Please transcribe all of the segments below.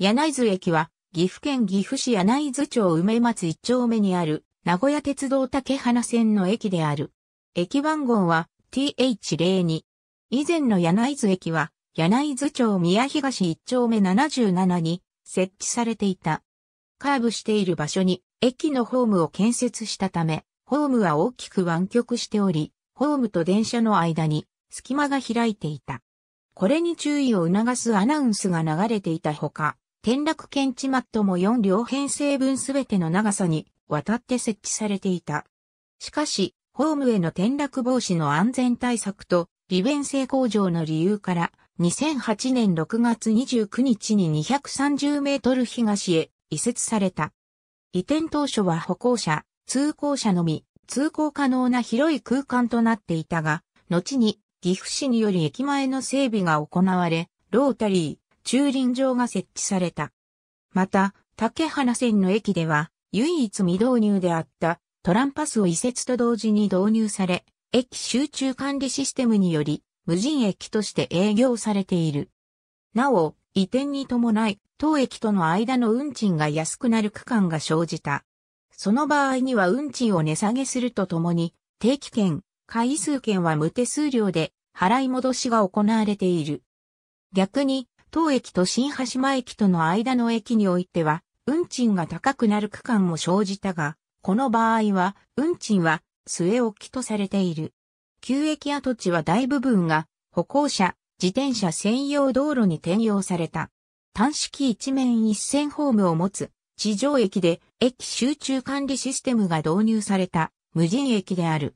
柳津駅は、岐阜県岐阜市柳津町梅松一丁目にある、名古屋鉄道竹花線の駅である。駅番号は TH02。以前の柳津駅は、柳津町宮東一丁目77に設置されていた。カーブしている場所に駅のホームを建設したため、ホームは大きく湾曲しており、ホームと電車の間に隙間が開いていた。これに注意を促すアナウンスが流れていたほか、転落検知マットも4両編成分すべての長さに渡って設置されていた。しかし、ホームへの転落防止の安全対策と利便性向上の理由から、2008年6月29日に230メートル東へ移設された。移転当初は歩行者、通行者のみ、通行可能な広い空間となっていたが、後に岐阜市により駅前の整備が行われ、ロータリー、駐輪場が設置された。また、竹花線の駅では、唯一未導入であったトランパスを移設と同時に導入され、駅集中管理システムにより、無人駅として営業されている。なお、移転に伴い、当駅との間の運賃が安くなる区間が生じた。その場合には運賃を値下げするとともに、定期券、回数券は無手数料で払い戻しが行われている。逆に、当駅と新橋島駅との間の駅においては、運賃が高くなる区間も生じたが、この場合は、運賃は据え置きとされている。旧駅跡地は大部分が歩行者、自転車専用道路に転用された。単式一面一線ホームを持つ地上駅で駅集中管理システムが導入された無人駅である。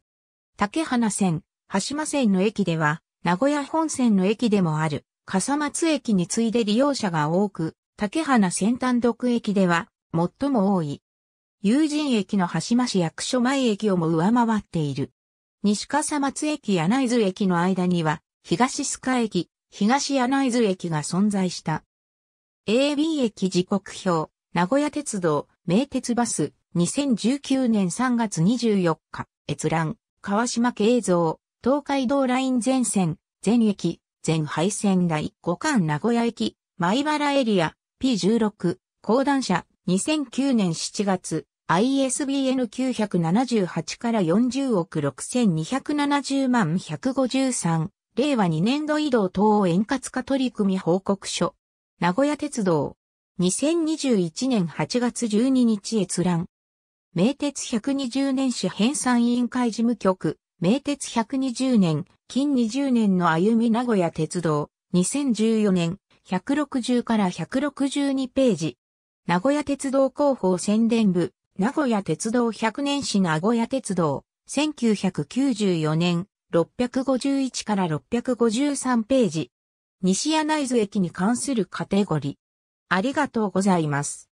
竹花線、橋間線の駅では名古屋本線の駅でもある。笠松駅に次いで利用者が多く、竹花先端独駅では最も多い。友人駅の橋間市役所前駅をも上回っている。西笠松駅や内津駅の間には、東須賀駅、東柳津駅が存在した。AB 駅時刻表、名古屋鉄道、名鉄バス、2019年3月24日、閲覧、川島慶造、東海道ライン全線、全駅、全廃線台、五冠名古屋駅、米原エリア、P16、講談社、2009年7月、ISBN 978から40億6270万153、令和2年度移動等円滑化取り組み報告書。名古屋鉄道。2021年8月12日閲覧。名鉄120年史編纂委員会事務局。名鉄120年、近20年の歩み名古屋鉄道、2014年、160から162ページ。名古屋鉄道広報宣伝部、名古屋鉄道100年史名古屋鉄道、1994年、651から653ページ。西柳津駅に関するカテゴリー。ありがとうございます。